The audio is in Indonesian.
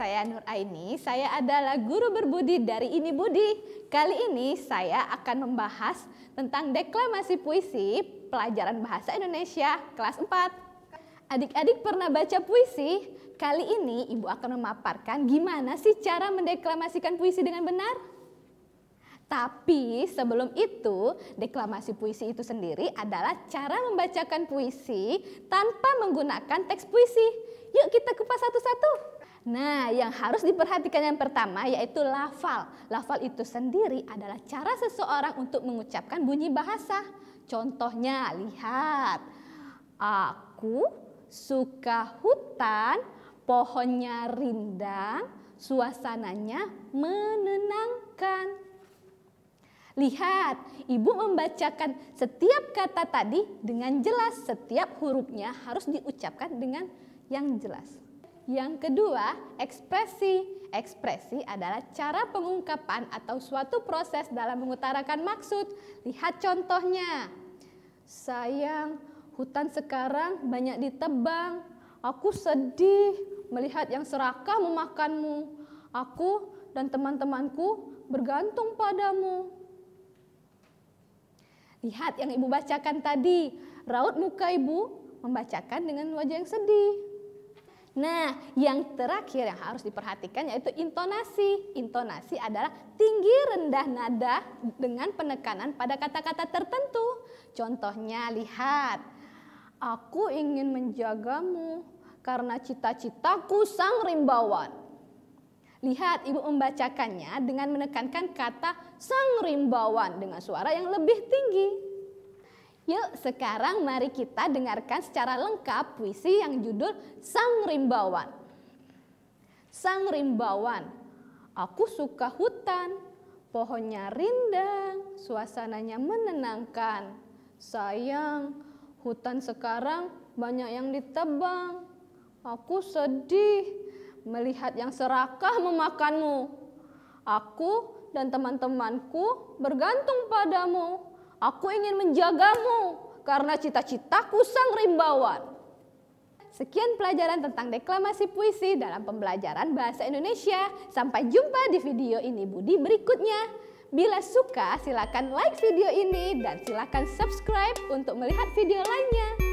saya Nur Aini. Saya adalah guru berbudi dari Ini Budi. Kali ini saya akan membahas tentang deklamasi puisi pelajaran bahasa Indonesia kelas 4. Adik-adik pernah baca puisi? Kali ini Ibu akan memaparkan gimana sih cara mendeklamasikan puisi dengan benar. Tapi sebelum itu, deklamasi puisi itu sendiri adalah cara membacakan puisi tanpa menggunakan teks puisi. Yuk kita kupas satu-satu. Nah, yang harus diperhatikan yang pertama yaitu lafal. Lafal itu sendiri adalah cara seseorang untuk mengucapkan bunyi bahasa. Contohnya, lihat. Aku suka hutan, pohonnya rindang, suasananya menenangkan. Lihat, ibu membacakan setiap kata tadi dengan jelas. Setiap hurufnya harus diucapkan dengan yang jelas. Yang kedua, ekspresi. Ekspresi adalah cara pengungkapan atau suatu proses dalam mengutarakan maksud. Lihat contohnya. Sayang, hutan sekarang banyak ditebang. Aku sedih melihat yang serakah memakanmu. Aku dan teman-temanku bergantung padamu. Lihat yang ibu bacakan tadi. Raut muka ibu membacakan dengan wajah yang sedih. Nah, yang terakhir yang harus diperhatikan yaitu intonasi. Intonasi adalah tinggi rendah nada dengan penekanan pada kata-kata tertentu. Contohnya, lihat. Aku ingin menjagamu karena cita-citaku sang rimbawan. Lihat ibu membacakannya dengan menekankan kata sang rimbawan dengan suara yang lebih tinggi. Yuk sekarang mari kita dengarkan secara lengkap puisi yang judul Sang Rimbawan. Sang Rimbawan, aku suka hutan, pohonnya rindang, suasananya menenangkan. Sayang, hutan sekarang banyak yang ditebang. Aku sedih melihat yang serakah memakanmu. Aku dan teman-temanku bergantung padamu. Aku ingin menjagamu karena cita-citaku sang rimbawan. Sekian pelajaran tentang deklamasi puisi dalam pembelajaran bahasa Indonesia. Sampai jumpa di video ini Budi berikutnya. Bila suka silakan like video ini dan silakan subscribe untuk melihat video lainnya.